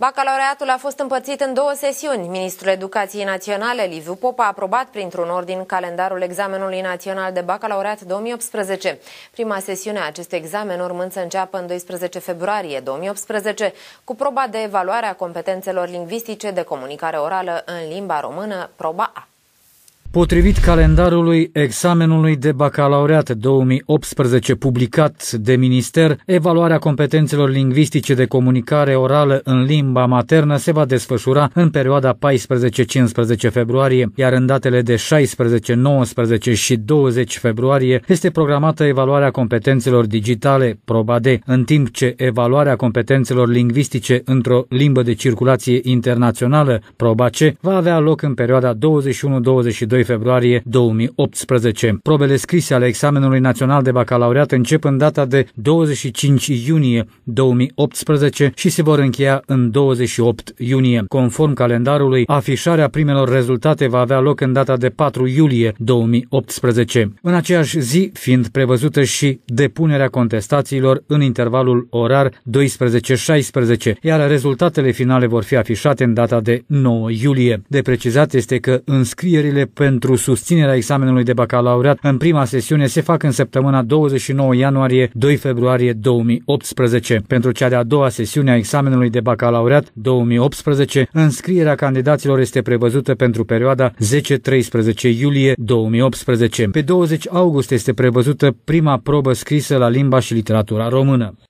Bacalaureatul a fost împărțit în două sesiuni. Ministrul Educației Naționale, Liviu Popa, a aprobat printr-un ordin calendarul examenului național de bacalaureat 2018. Prima sesiune a acestui examen urmând să înceapă în 12 februarie 2018 cu proba de evaluare a competențelor lingvistice de comunicare orală în limba română, proba A. Potrivit calendarului examenului de bacalaureat 2018 publicat de minister, evaluarea competențelor lingvistice de comunicare orală în limba maternă se va desfășura în perioada 14-15 februarie, iar în datele de 16, 19 și 20 februarie este programată evaluarea competențelor digitale, proba D, în timp ce evaluarea competențelor lingvistice într-o limbă de circulație internațională, proba C, va avea loc în perioada 21-22 22 februarie 2018. Probele scrise ale examenului național de bacalaureat încep în data de 25 iunie 2018 și se vor încheia în 28 iunie. Conform calendarului, afișarea primelor rezultate va avea loc în data de 4 iulie 2018. În aceeași zi, fiind prevăzută și depunerea contestațiilor în intervalul orar 12-16, iar rezultatele finale vor fi afișate în data de 9 iulie. De precizat este că înscrierile pe pentru susținerea examenului de bacalaureat în prima sesiune se fac în săptămâna 29 ianuarie-2 februarie 2018. Pentru cea de-a doua sesiune a examenului de bacalaureat 2018, înscrierea candidaților este prevăzută pentru perioada 10-13 iulie 2018. Pe 20 august este prevăzută prima probă scrisă la limba și literatura română.